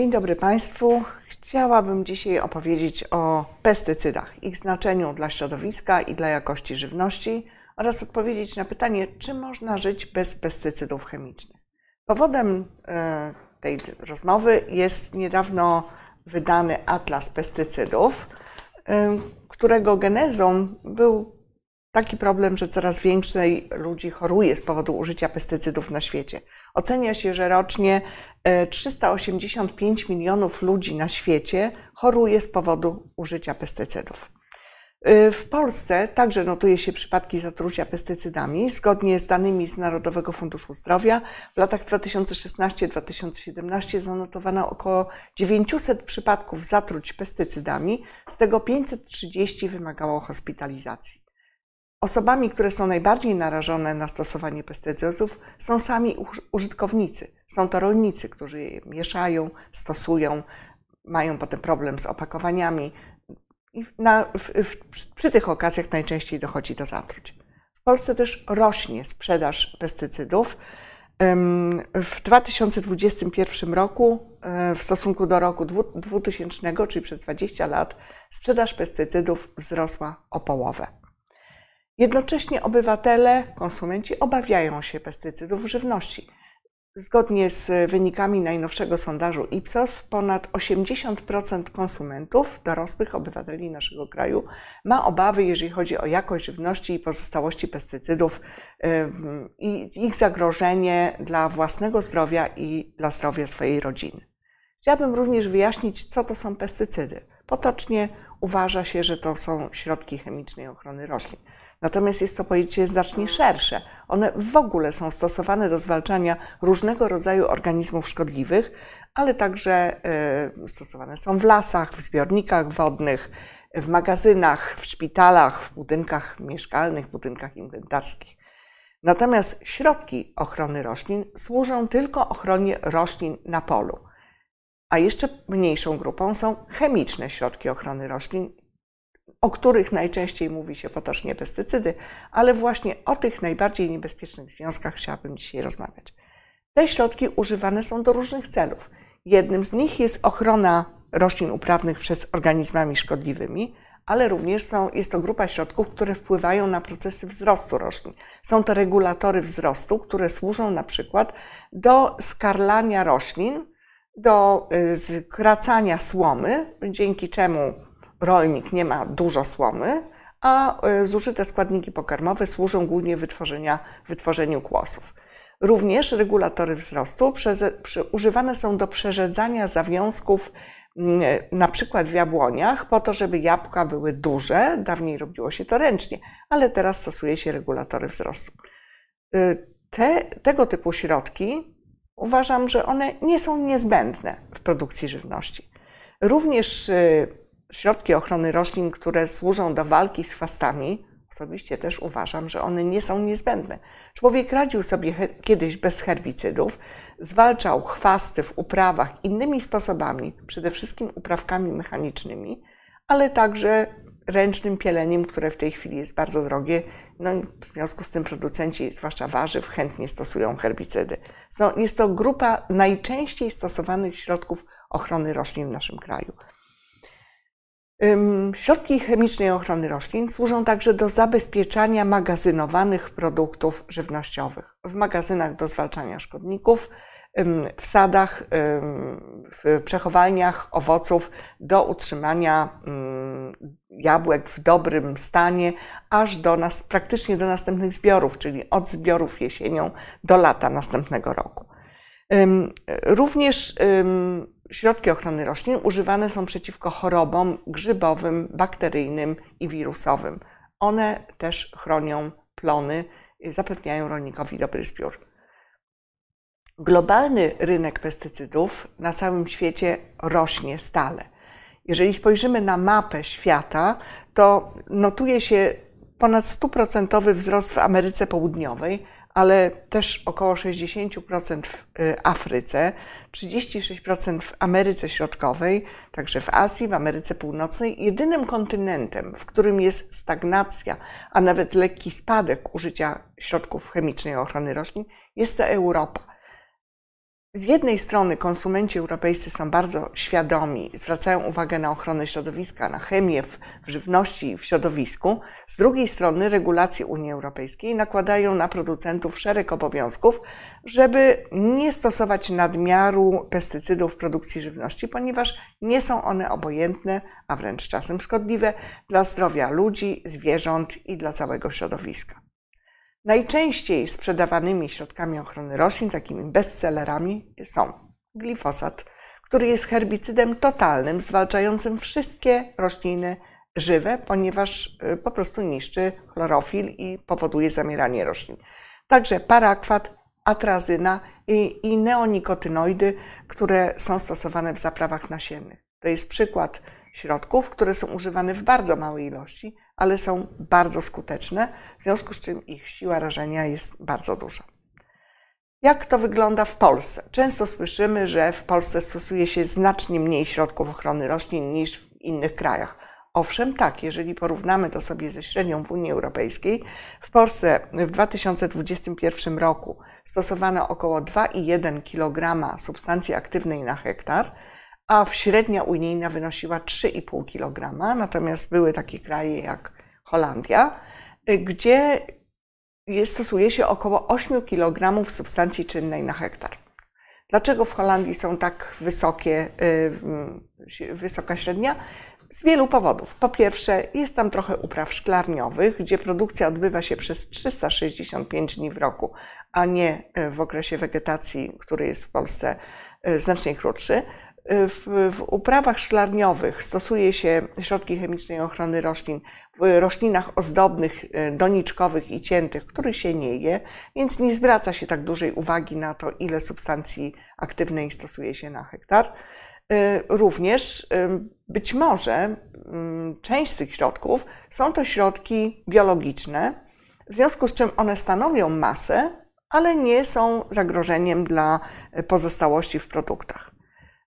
Dzień dobry Państwu. Chciałabym dzisiaj opowiedzieć o pestycydach, ich znaczeniu dla środowiska i dla jakości żywności oraz odpowiedzieć na pytanie, czy można żyć bez pestycydów chemicznych. Powodem e, tej rozmowy jest niedawno wydany Atlas Pestycydów, e, którego genezą był taki problem, że coraz więcej ludzi choruje z powodu użycia pestycydów na świecie. Ocenia się, że rocznie 385 e, milionów ludzi na świecie choruje z powodu użycia pestycydów. E, w Polsce także notuje się przypadki zatrucia pestycydami. Zgodnie z danymi z Narodowego Funduszu Zdrowia w latach 2016-2017 zanotowano około 900 przypadków zatruć pestycydami, z tego 530 wymagało hospitalizacji. Osobami, które są najbardziej narażone na stosowanie pestycydów, są sami użytkownicy. Są to rolnicy, którzy je mieszają, stosują, mają potem problem z opakowaniami. I na, w, w, przy tych okazjach najczęściej dochodzi do zatruć. W Polsce też rośnie sprzedaż pestycydów. W 2021 roku, e, w stosunku do roku 2000, czyli przez 20 lat, sprzedaż pestycydów wzrosła o połowę. Jednocześnie obywatele, konsumenci obawiają się pestycydów w żywności. Zgodnie z wynikami najnowszego sondażu Ipsos, ponad 80% konsumentów, dorosłych obywateli naszego kraju, ma obawy, jeżeli chodzi o jakość żywności i pozostałości pestycydów i ich zagrożenie dla własnego zdrowia i dla zdrowia swojej rodziny. Chciałabym również wyjaśnić, co to są pestycydy. Potocznie uważa się, że to są środki chemicznej ochrony roślin. Natomiast jest to pojęcie znacznie szersze. One w ogóle są stosowane do zwalczania różnego rodzaju organizmów szkodliwych, ale także e, stosowane są w lasach, w zbiornikach wodnych, w magazynach, w szpitalach, w budynkach mieszkalnych, w budynkach inwentarskich. Natomiast środki ochrony roślin służą tylko ochronie roślin na polu. A jeszcze mniejszą grupą są chemiczne środki ochrony roślin, o których najczęściej mówi się potocznie pestycydy, ale właśnie o tych najbardziej niebezpiecznych związkach chciałabym dzisiaj rozmawiać. Te środki używane są do różnych celów. Jednym z nich jest ochrona roślin uprawnych przez organizmami szkodliwymi, ale również są, jest to grupa środków, które wpływają na procesy wzrostu roślin. Są to regulatory wzrostu, które służą na przykład do skarlania roślin, do skracania y, słomy, dzięki czemu rolnik nie ma dużo słomy, a y, zużyte składniki pokarmowe służą głównie wytworzenia, wytworzeniu kłosów. Również regulatory wzrostu przez, przy, używane są do przerzedzania zawiązków na przykład w jabłoniach, po to, żeby jabłka były duże. Dawniej robiło się to ręcznie, ale teraz stosuje się regulatory wzrostu. Y, te, tego typu środki uważam, że one nie są niezbędne w produkcji żywności. Również y, środki ochrony roślin, które służą do walki z chwastami, osobiście też uważam, że one nie są niezbędne. Człowiek radził sobie kiedyś bez herbicydów, zwalczał chwasty w uprawach innymi sposobami, przede wszystkim uprawkami mechanicznymi, ale także ręcznym pieleniem, które w tej chwili jest bardzo drogie. No i w związku z tym producenci, zwłaszcza warzyw, chętnie stosują herbicydy. No, jest to grupa najczęściej stosowanych środków ochrony roślin w naszym kraju. Środki chemicznej ochrony roślin służą także do zabezpieczania magazynowanych produktów żywnościowych w magazynach do zwalczania szkodników, w sadach, w przechowalniach owoców do utrzymania jabłek w dobrym stanie aż do nas, praktycznie do następnych zbiorów, czyli od zbiorów jesienią do lata następnego roku. Również środki ochrony roślin używane są przeciwko chorobom grzybowym, bakteryjnym i wirusowym. One też chronią plony, y, zapewniają rolnikowi dobry zbiór. Globalny rynek pestycydów na całym świecie rośnie stale. Jeżeli spojrzymy na mapę świata, to notuje się ponad 100% wzrost w Ameryce Południowej, ale też około 60% w y, Afryce, 36% w Ameryce Środkowej, także w Azji, w Ameryce Północnej. Jedynym kontynentem, w którym jest stagnacja, a nawet lekki spadek użycia środków chemicznej ochrony roślin, jest to Europa. Z jednej strony konsumenci europejscy są bardzo świadomi, zwracają uwagę na ochronę środowiska, na chemię w, żywności i w środowisku. Z drugiej strony regulacje Unii Europejskiej nakładają na producentów szereg obowiązków, żeby nie stosować nadmiaru pestycydów w produkcji żywności, ponieważ nie są one obojętne, a wręcz czasem szkodliwe dla zdrowia ludzi, zwierząt i dla całego środowiska. Najczęściej sprzedawanymi środkami ochrony roślin, takimi bestsellerami, są glifosat, który jest herbicydem totalnym, zwalczającym wszystkie rośliny żywe, ponieważ y, po prostu niszczy chlorofil i powoduje zamieranie roślin. Także parakwat, atrazyna i, i neonikotynoidy, które są stosowane w zaprawach nasiennych. To jest przykład środków, które są używane w bardzo małej ilości, ale są bardzo skuteczne, w związku z czym ich siła rażenia jest bardzo duża. Jak to wygląda w Polsce? Często słyszymy, że w Polsce stosuje się znacznie mniej środków ochrony roślin niż w innych krajach. Owszem, tak, jeżeli porównamy to sobie ze średnią w Unii Europejskiej, w Polsce w 2021 roku stosowano około 2,1 kg substancji aktywnej na hektar, a średnia unijna wynosiła 3,5 kg. Natomiast były takie kraje jak Holandia, y, gdzie stosuje się około 8 kg substancji czynnej na hektar. Dlaczego w Holandii są tak wysokie, y, wysoka średnia? Z wielu powodów. Po pierwsze, jest tam trochę upraw szklarniowych, gdzie produkcja odbywa się przez 365 dni w roku, a nie y, w okresie wegetacji, który jest w Polsce znacznie krótszy. Y, w, w, uprawach szklarniowych stosuje się środki chemicznej ochrony roślin, w roślinach ozdobnych, y, doniczkowych i ciętych, których się nie je, więc nie zwraca się tak dużej uwagi na to, ile substancji aktywnej stosuje się na hektar. Y, również być może część z tych środków są to środki biologiczne, w związku z czym one stanowią masę, ale nie są zagrożeniem dla pozostałości w produktach.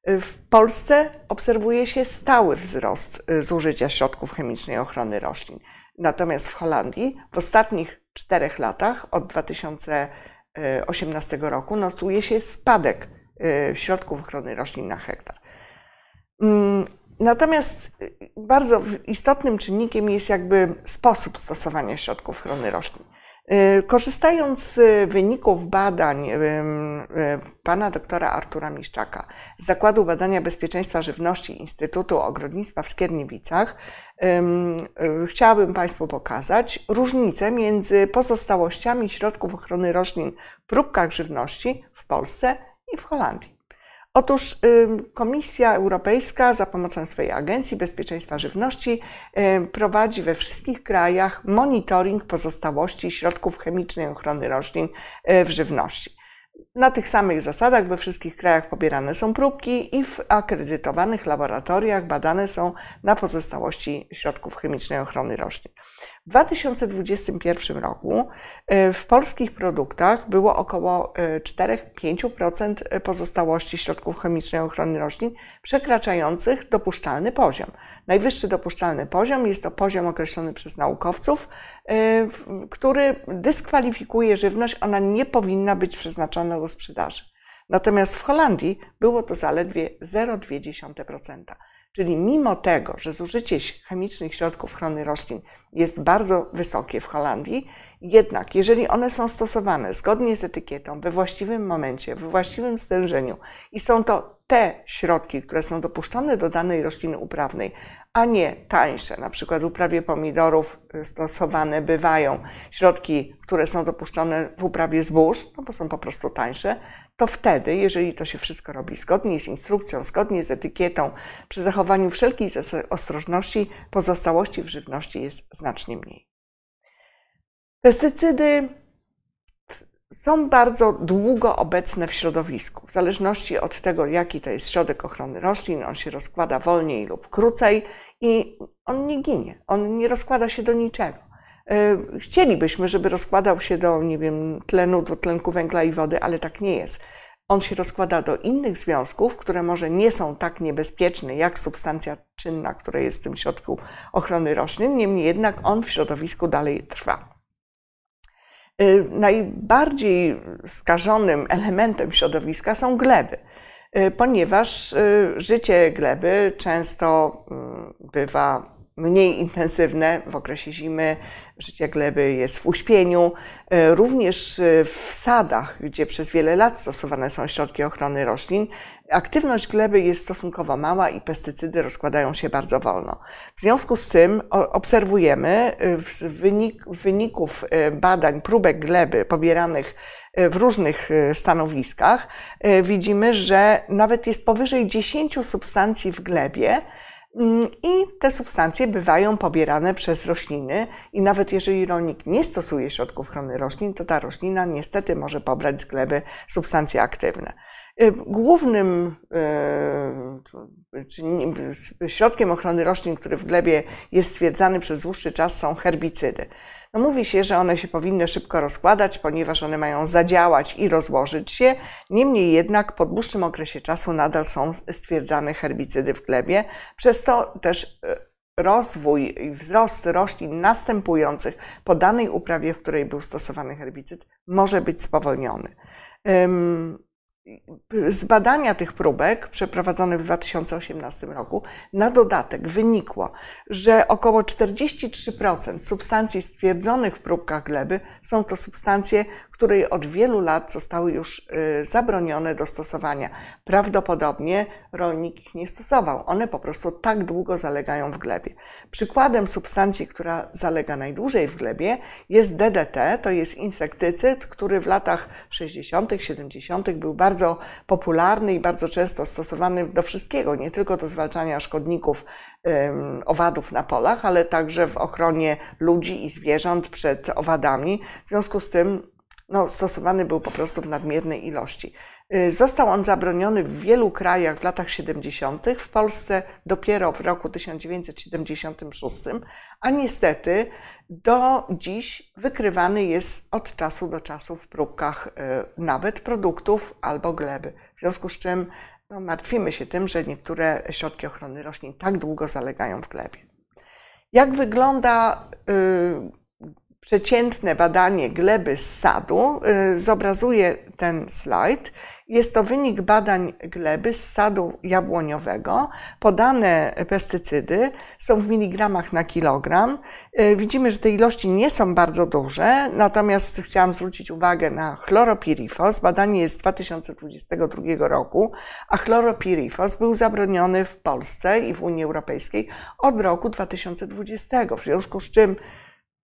Y, w Polsce obserwuje się stały wzrost y, zużycia środków chemicznej ochrony roślin. Natomiast w Holandii w ostatnich czterech latach, od 2018 roku, notuje się spadek y, środków ochrony roślin na hektar. Mm, natomiast bardzo istotnym czynnikiem jest jakby sposób stosowania środków ochrony roślin. Y, korzystając z wyników badań y, pana doktora Artura Miszczaka z Zakładu Badania Bezpieczeństwa Żywności Instytutu Ogrodnictwa w Skierniewicach, y, chciałabym Państwu pokazać różnicę między pozostałościami środków ochrony roślin w próbkach żywności w Polsce i w Holandii. Otóż Komisja Europejska za pomocą swojej Agencji Bezpieczeństwa Żywności prowadzi we wszystkich krajach monitoring pozostałości środków chemicznej ochrony roślin y, w żywności. Na tych samych zasadach we wszystkich krajach pobierane są próbki i w akredytowanych laboratoriach badane są na pozostałości środków chemicznej ochrony roślin. W 2021 roku e, w polskich produktach było około 4-5% e, e, pozostałości środków chemicznej ochrony roślin przekraczających dopuszczalny poziom. Najwyższy dopuszczalny poziom jest to poziom określony przez naukowców, który dyskwalifikuje żywność, ona nie powinna być przeznaczona do sprzedaży. Natomiast w Holandii było to zaledwie 0,2%. Czyli mimo tego, że zużycie chemicznych środków ochrony roślin jest bardzo wysokie w Holandii, jednak jeżeli one są stosowane zgodnie z etykietą, we właściwym momencie, we właściwym stężeniu i są to te środki, które są dopuszczone do danej rośliny uprawnej, a nie tańsze. Na przykład w uprawie pomidorów y, stosowane bywają środki, które są dopuszczone w uprawie zbóż, no bo są po prostu tańsze. To wtedy, jeżeli to się wszystko robi zgodnie z instrukcją, zgodnie z etykietą, przy zachowaniu wszelkiej ostrożności, pozostałości w żywności jest znacznie mniej. Pestycydy są bardzo długo obecne w środowisku. W zależności od tego, jaki to jest środek ochrony roślin, on się rozkłada wolniej lub krócej i on nie ginie, on nie rozkłada się do niczego. Y, chcielibyśmy, żeby rozkładał się do, nie wiem, tlenu, dwutlenku węgla i wody, ale tak nie jest. On się rozkłada do innych związków, które może nie są tak niebezpieczne jak substancja czynna, która jest w tym środku ochrony roślin, niemniej jednak on w środowisku dalej trwa. Y, najbardziej skażonym elementem środowiska są gleby, y, ponieważ y, życie gleby często mm, bywa mniej intensywne w okresie zimy, życie gleby jest w uśpieniu. E, również e, w sadach, gdzie przez wiele lat stosowane są środki ochrony roślin, aktywność gleby jest stosunkowo mała i pestycydy rozkładają się bardzo wolno. W związku z tym obserwujemy e, wynik, wyników badań próbek gleby pobieranych w różnych stanowiskach, widzimy, że nawet jest powyżej 10 substancji w glebie, Mm, I te substancje bywają pobierane przez rośliny, i nawet jeżeli rolnik nie stosuje środków ochrony roślin, to ta roślina niestety może pobrać z gleby substancje aktywne. E, głównym e, środkiem ochrony roślin, który w glebie jest stwierdzany przez dłuższy czas, są herbicydy. No mówi się, że one się powinny szybko rozkładać, ponieważ one mają zadziałać i rozłożyć się. Niemniej jednak po dłuższym okresie czasu nadal są stwierdzane herbicydy w glebie. Przez to też e, rozwój i wzrost roślin następujących po danej uprawie, w której był stosowany herbicyd, może być spowolniony z badania tych próbek przeprowadzonych w 2018 roku na dodatek wynikło, że około 43% substancji stwierdzonych w próbkach gleby są to substancje, której od wielu lat zostały już y, zabronione do stosowania. Prawdopodobnie rolnik ich nie stosował. One po prostu tak długo zalegają w glebie. Przykładem substancji, która zalega najdłużej w glebie jest DDT, to jest insektycyd, który w latach 60., 70. był bardzo popularny i bardzo często stosowany do wszystkiego, nie tylko do zwalczania szkodników owadów na polach, ale także w ochronie ludzi i zwierząt przed owadami. W związku z tym no, stosowany był po prostu w nadmiernej ilości. Y, został on zabroniony w wielu krajach w latach 70., w Polsce dopiero w roku 1976, a niestety do dziś wykrywany jest od czasu do czasu w próbkach y, nawet produktów albo gleby. W związku z czym no, martwimy się tym, że niektóre środki ochrony roślin tak długo zalegają w glebie. Jak wygląda y, przeciętne badanie gleby z sadu. Y, Zobrazuję ten slajd. Jest to wynik badań gleby z sadu jabłoniowego. Podane pestycydy są w miligramach na kilogram. Y, widzimy, że te ilości nie są bardzo duże, natomiast chciałam zwrócić uwagę na chloropirifos. Badanie jest z 2022 roku, a chloropirifos był zabroniony w Polsce i w Unii Europejskiej od roku 2020, w związku z czym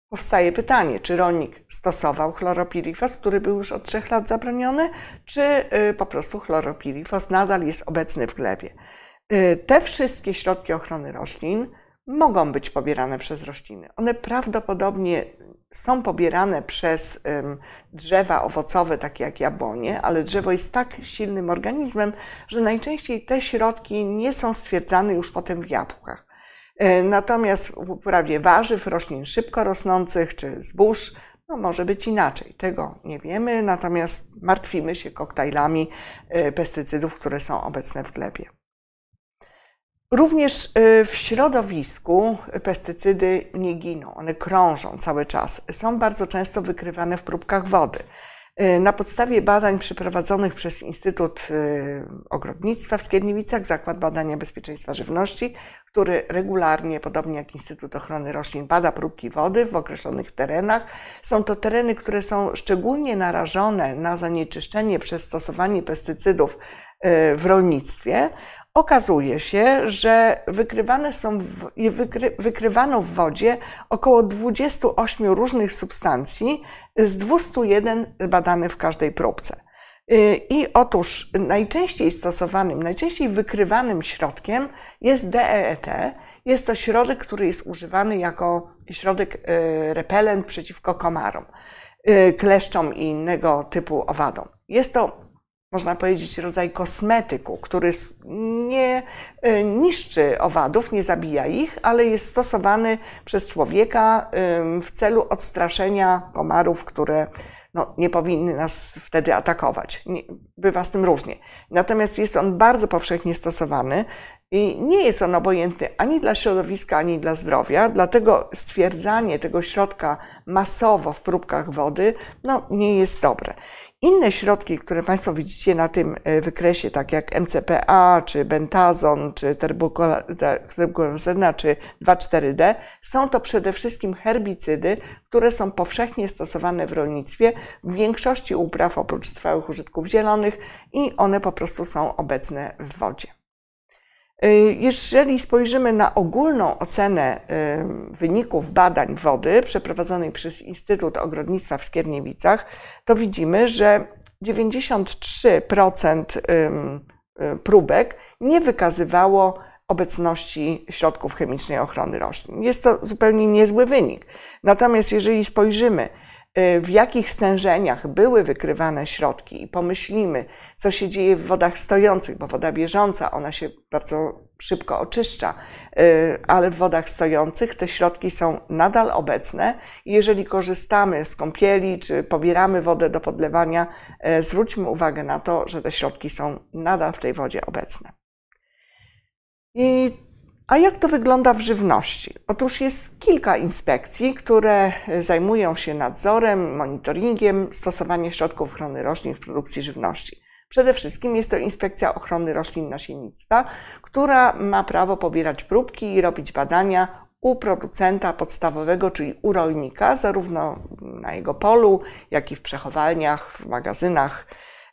Powstaje pytanie, czy rolnik stosował chloropirifos, który był już od trzech lat zabroniony, czy y, po prostu chloropirifos nadal jest obecny w glebie. Y, te wszystkie środki ochrony roślin mogą być pobierane przez rośliny. One prawdopodobnie są pobierane przez drzewa owocowe, takie jak jabłonie, ale drzewo jest tak silnym organizmem, że najczęściej te środki nie są stwierdzane już potem w jabłkach. E, natomiast w uprawie warzyw, roślin szybko rosnących czy zbóż, no może być inaczej, tego nie wiemy, natomiast martwimy się koktajlami e, pestycydów, które są obecne w glebie. Również e, w środowisku pestycydy nie giną, one krążą cały czas. Są bardzo często wykrywane w próbkach wody. Y, na podstawie badań przeprowadzonych przez Instytut y, Ogrodnictwa w Skierniewicach, Zakład Badania Bezpieczeństwa Żywności, który regularnie, podobnie jak Instytut Ochrony Roślin, bada próbki wody w określonych terenach. Są to tereny, które są szczególnie narażone na zanieczyszczenie przez stosowanie pestycydów y, w rolnictwie okazuje się, że wykrywane są wykry, wykrywano w wodzie około 28 różnych substancji z 201 badanych w każdej próbce. Y, I otóż najczęściej stosowanym, najczęściej wykrywanym środkiem jest DEET. Jest to środek, który jest używany jako środek y, repelent przeciwko komarom, y, kleszczom i innego typu owadom. Jest to można powiedzieć, rodzaj kosmetyku, który nie e, niszczy owadów, nie zabija ich, ale jest stosowany przez człowieka w celu odstraszenia komarów, które no, nie powinny nas wtedy atakować. bywa z tym różnie. Natomiast jest on bardzo powszechnie stosowany i nie jest on obojętny ani dla środowiska, ani dla zdrowia, dlatego stwierdzanie tego środka masowo w próbkach wody no, nie jest dobre. Inne środki, które Państwo widzicie na tym e, wykresie, tak jak MCPA, czy Bentazon, czy Terbukozyna, czy 2,4-D, są to przede wszystkim herbicydy, które są powszechnie stosowane w rolnictwie, w większości upraw oprócz trwałych użytków zielonych i one po prostu są obecne w wodzie. Y, jeżeli spojrzymy na ogólną ocenę y, wyników badań wody przeprowadzonej przez Instytut Ogrodnictwa w Skierniewicach, to widzimy, że 93% y, próbek nie wykazywało obecności środków chemicznej ochrony roślin. Jest to zupełnie niezły wynik. Natomiast jeżeli spojrzymy Y, w jakich stężeniach były wykrywane środki i pomyślimy, co się dzieje w wodach stojących, bo woda bieżąca, ona się bardzo szybko oczyszcza, y, ale w wodach stojących te środki są nadal obecne. Jeżeli korzystamy z kąpieli czy pobieramy wodę do podlewania, y, zwróćmy uwagę na to, że te środki są nadal w tej wodzie obecne. I a jak to wygląda w żywności? Otóż jest kilka inspekcji, które e, zajmują się nadzorem, monitoringiem stosowania środków ochrony roślin w produkcji żywności. Przede wszystkim jest to Inspekcja Ochrony Roślin Nasiennictwa, która ma prawo pobierać próbki i robić badania u producenta podstawowego, czyli u rolnika, zarówno na jego polu, jak i w przechowalniach, w magazynach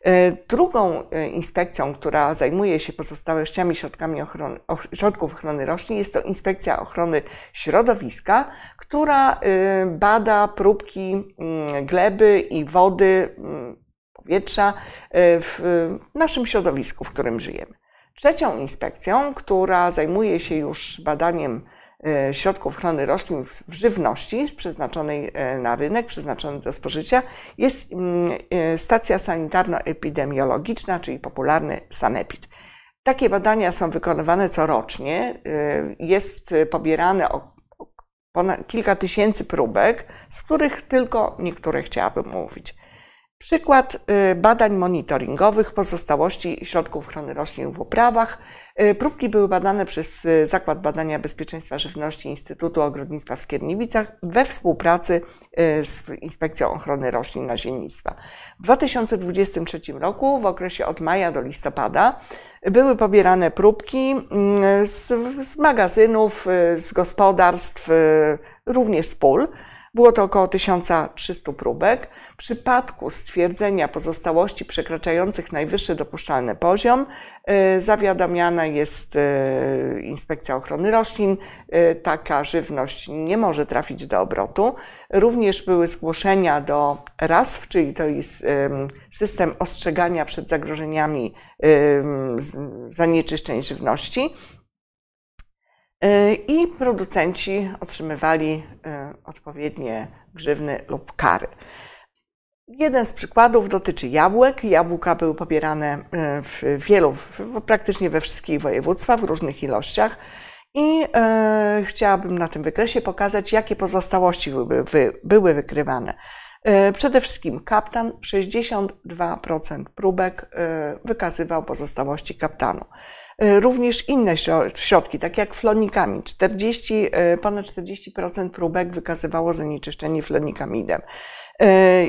E, drugą e, inspekcją, która zajmuje się pozostałościami środkami ochrony, środków ochrony roślin, jest to Inspekcja Ochrony Środowiska, która e, bada próbki gleby i wody, powietrza w naszym środowisku, w którym żyjemy. Trzecią inspekcją, która zajmuje się już badaniem E, środków ochrony roślin w żywności przeznaczonej e, na rynek, przeznaczonej do spożycia, jest mm, e, stacja sanitarno-epidemiologiczna, czyli popularny sanepid. Takie badania są wykonywane corocznie. Jest pobierane kilka tysięcy próbek, z których tylko niektóre chciałabym mówić. Przykład y, badań monitoringowych pozostałości środków ochrony roślin w uprawach. Y, próbki były badane przez y, Zakład Badania Bezpieczeństwa Żywności Instytutu Ogrodnictwa w Skierniewicach we współpracy z Inspekcją Ochrony Roślin i Naziemnictwa. W 2023 roku, w okresie od maja do listopada, były pobierane próbki mm, z, z magazynów, z gospodarstw, również z pól było to około 1300 próbek. W przypadku stwierdzenia pozostałości przekraczających najwyższy dopuszczalny poziom y, zawiadamiana jest y, Inspekcja Ochrony Roślin. Y, taka żywność nie może trafić do obrotu. Również były zgłoszenia do RASW, czyli to jest system ostrzegania przed zagrożeniami zanieczyszczeń żywności. E, i producenci otrzymywali e, odpowiednie grzywny lub kary. Jeden z przykładów dotyczy jabłek. Jabłka były pobierane e, w wielu, praktycznie we wszystkich województwach w różnych ilościach. I e, chciałabym na tym wykresie pokazać, jakie pozostałości były, były wykrywane. E, przede wszystkim kaptan, 62% próbek e, wykazywał pozostałości kaptanu. E, również inne środki, takie jak flonikamid 40, ponad 40% próbek wykazywało zanieczyszczenie flonikamidem.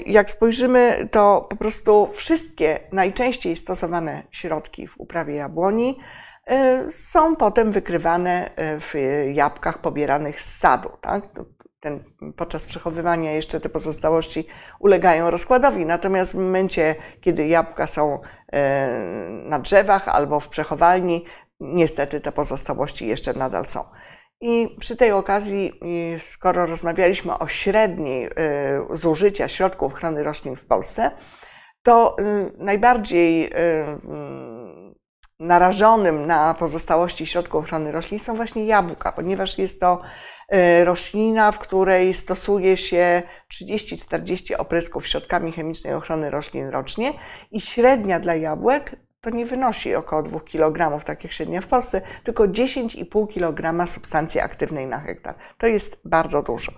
Jak spojrzymy, to po prostu wszystkie najczęściej stosowane środki w uprawie jabłoni są potem wykrywane w jabłkach pobieranych z sadu. Tak? ten, podczas przechowywania jeszcze te pozostałości ulegają rozkładowi. Natomiast w momencie, kiedy jabłka są e, na drzewach albo w przechowalni, niestety te pozostałości jeszcze nadal są. I przy tej okazji, skoro rozmawialiśmy o średniej e, zużycia środków ochrony roślin w Polsce, to y, najbardziej y, narażonym na pozostałości środków ochrony roślin są właśnie jabłka, ponieważ jest to e, roślina, w której stosuje się 30-40 oprysków środkami chemicznej ochrony roślin rocznie i średnia dla jabłek to nie wynosi około 2 kg, takich jak średnia w Polsce, tylko 10,5 kg substancji aktywnej na hektar. To jest bardzo dużo.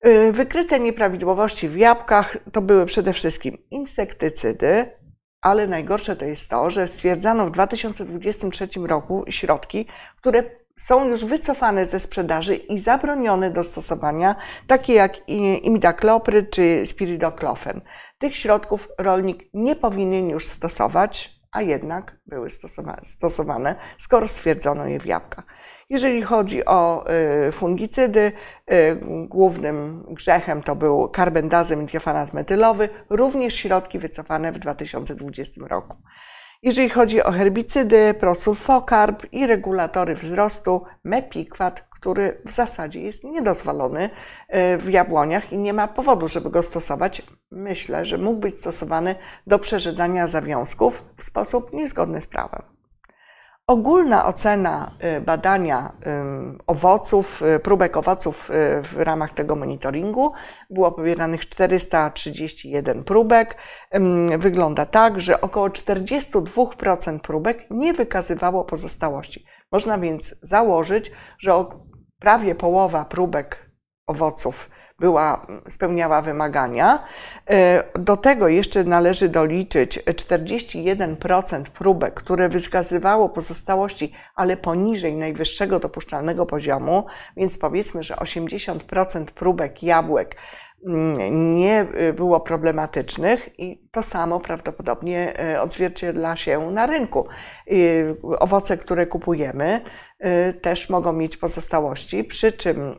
E, wykryte nieprawidłowości w jabłkach to były przede wszystkim insektycydy, ale najgorsze to jest to, że stwierdzano w 2023 roku środki, które są już wycofane ze sprzedaży i zabronione do stosowania, takie jak imidaklopry czy spiridoklofen. Tych środków rolnik nie powinien już stosować, a jednak były stosowane, skoro stwierdzono je w jabłkach. Jeżeli chodzi o y, fungicydy, y, głównym grzechem to był karbendazym i metylowy, również środki wycofane w 2020 roku. Jeżeli chodzi o herbicydy, prosulfokarb i regulatory wzrostu, mepikwat, który w zasadzie jest niedozwolony y, w jabłoniach i nie ma powodu, żeby go stosować. Myślę, że mógł być stosowany do przerzedzania zawiązków w sposób niezgodny z prawem. Ogólna ocena y, badania y, owoców, y, próbek owoców w ramach tego monitoringu było pobieranych 431 próbek. Wygląda tak, że około 42% próbek nie wykazywało pozostałości. Można więc założyć, że prawie połowa próbek owoców była, spełniała wymagania. E, do tego jeszcze należy doliczyć 41% próbek, które wykazywało pozostałości, ale poniżej najwyższego dopuszczalnego poziomu, więc powiedzmy, że 80% próbek jabłek nie y, było problematycznych i to samo prawdopodobnie y, odzwierciedla się na rynku. Y, owoce, które kupujemy, też mogą mieć pozostałości, przy czym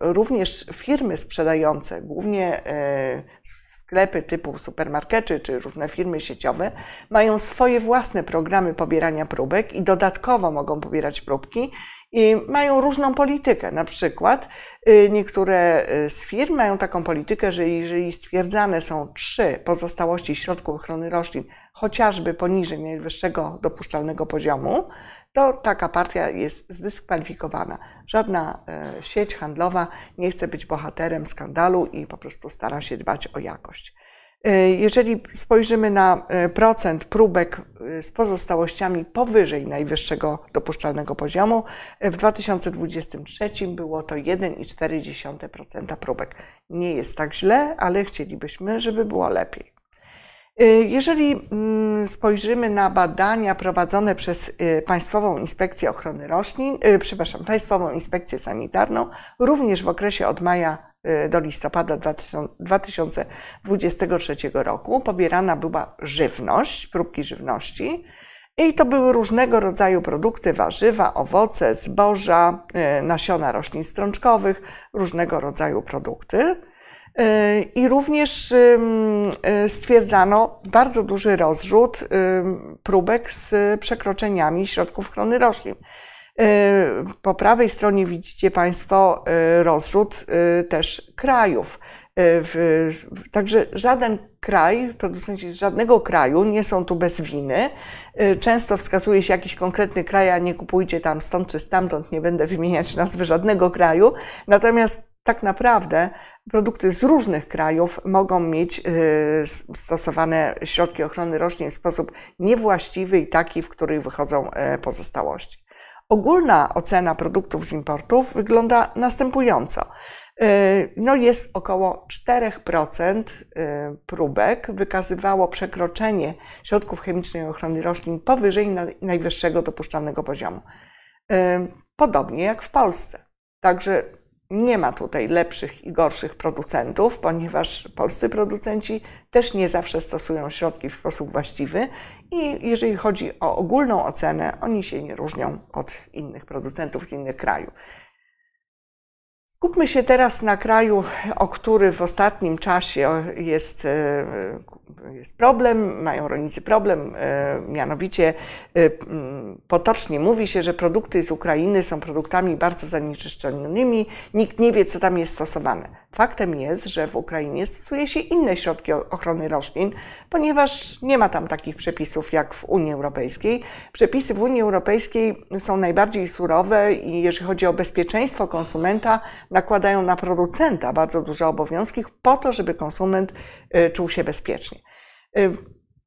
również firmy sprzedające, głównie sklepy typu supermarkety czy różne firmy sieciowe, mają swoje własne programy pobierania próbek i dodatkowo mogą pobierać próbki i mają różną politykę. Na przykład y, niektóre y, z firm mają taką politykę, że jeżeli stwierdzane są trzy pozostałości środków ochrony roślin, chociażby poniżej najwyższego dopuszczalnego poziomu, to taka partia jest zdyskwalifikowana. Żadna y, sieć handlowa nie chce być bohaterem skandalu i po prostu stara się dbać o jakość. E, jeżeli spojrzymy na e, procent próbek e, z pozostałościami powyżej najwyższego dopuszczalnego poziomu, w 2023 było to 1,4% próbek. Nie jest tak źle, ale chcielibyśmy, żeby było lepiej. Jeżeli mm, spojrzymy na badania prowadzone przez Państwową Inspekcję Ochrony Roślin, przepraszam, Państwową Inspekcję Sanitarną, również w okresie od maja Y, do listopada 2023 roku pobierana była żywność, próbki żywności. I to były różnego rodzaju produkty, warzywa, owoce, zboża, y, nasiona roślin strączkowych, różnego rodzaju produkty. Y, I również stwierdzano bardzo duży rozrzut próbek z przekroczeniami środków ochrony roślin. Y, po prawej stronie widzicie Państwo y, rozrzut y, też krajów. Także żaden kraj, producenci z żadnego kraju nie są tu bez winy. Często wskazuje się jakiś konkretny kraj, a nie kupujcie tam stąd czy stamtąd, nie będę wymieniać nazwy żadnego kraju. Natomiast tak naprawdę produkty z różnych krajów mogą mieć stosowane środki ochrony roślin w sposób niewłaściwy i taki, w których wychodzą pozostałości. Ogólna ocena produktów z importów wygląda następująco. Y, no jest około 4% y, próbek wykazywało przekroczenie środków chemicznej ochrony roślin powyżej najwyższego dopuszczalnego poziomu. Y, podobnie jak w Polsce. Także nie ma tutaj lepszych i gorszych producentów, ponieważ polscy producenci też nie zawsze stosują środki w sposób właściwy i jeżeli chodzi o ogólną ocenę, oni się nie różnią od innych producentów z innych krajów. Skupmy się teraz na kraju, o który w ostatnim czasie jest, e, jest problem, mają rolnicy problem, e, mianowicie e, potocznie mówi się, że produkty z Ukrainy są produktami bardzo zanieczyszczonymi, nikt nie wie, co tam jest stosowane. Faktem jest, że w Ukrainie stosuje się inne środki ochrony roślin, ponieważ nie ma tam takich przepisów jak w Unii Europejskiej. Przepisy w Unii Europejskiej są najbardziej surowe i jeżeli chodzi o bezpieczeństwo konsumenta, nakładają na producenta bardzo duże obowiązki po to, żeby konsument y, czuł się bezpiecznie. Y,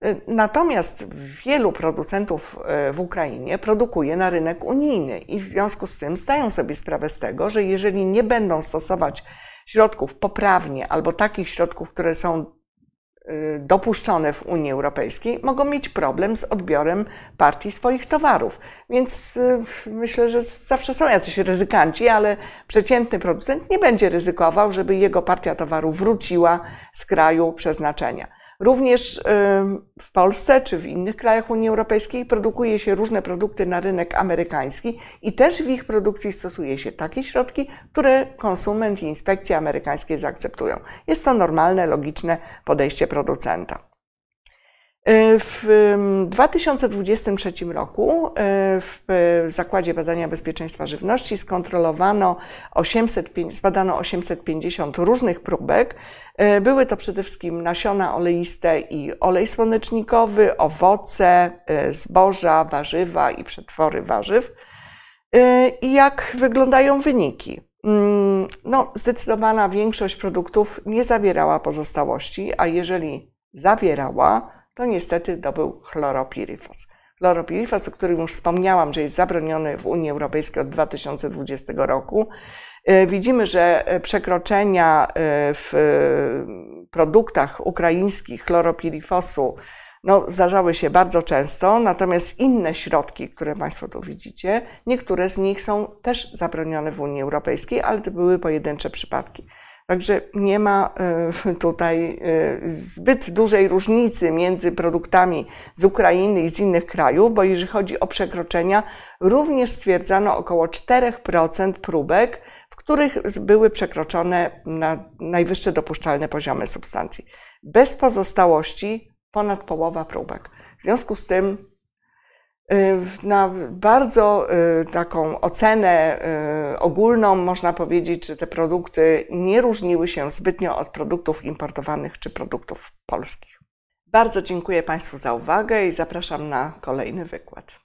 y, natomiast wielu producentów w Ukrainie produkuje na rynek unijny i w związku z tym zdają sobie sprawę z tego, że jeżeli nie będą stosować środków poprawnie albo takich środków, które są Y, dopuszczone w Unii Europejskiej mogą mieć problem z odbiorem partii swoich towarów. Więc y, myślę, że zawsze są jacyś ryzykanci, ale przeciętny producent nie będzie ryzykował, żeby jego partia towaru wróciła z kraju przeznaczenia. Również w Polsce czy w innych krajach Unii Europejskiej produkuje się różne produkty na rynek amerykański i też w ich produkcji stosuje się takie środki, które konsument i inspekcje amerykańskie zaakceptują. Jest to normalne, logiczne podejście producenta. E, w 2023 roku e, w e, Zakładzie Badania Bezpieczeństwa Żywności skontrolowano 805, zbadano 850 różnych próbek. Były to przede wszystkim nasiona oleiste i olej słonecznikowy, owoce, zboża, warzywa i przetwory warzyw. I jak wyglądają wyniki? Mm, no, zdecydowana większość produktów nie zawierała pozostałości, a jeżeli zawierała, to niestety to był chloropiryfos. Chloropiryfos, o którym już wspomniałam, że jest zabroniony w Unii Europejskiej od 2020 roku. E, widzimy, że e, przekroczenia e, w produktach ukraińskich chloropiryfosu no, zdarzały się bardzo często, natomiast inne środki, które Państwo tu widzicie, niektóre z nich są też zabronione w Unii Europejskiej, ale to były pojedyncze przypadki. Także nie ma e, tutaj e, zbyt dużej różnicy między produktami z Ukrainy i z innych krajów, bo jeżeli chodzi o przekroczenia, również stwierdzano około 4% próbek, w których były przekroczone na najwyższe dopuszczalne poziomy substancji. Bez pozostałości ponad połowa próbek. W związku z tym Y, na bardzo y, taką ocenę y, ogólną można powiedzieć, że te produkty nie różniły się zbytnio od produktów importowanych czy produktów polskich. Bardzo dziękuję Państwu za uwagę i zapraszam na kolejny wykład.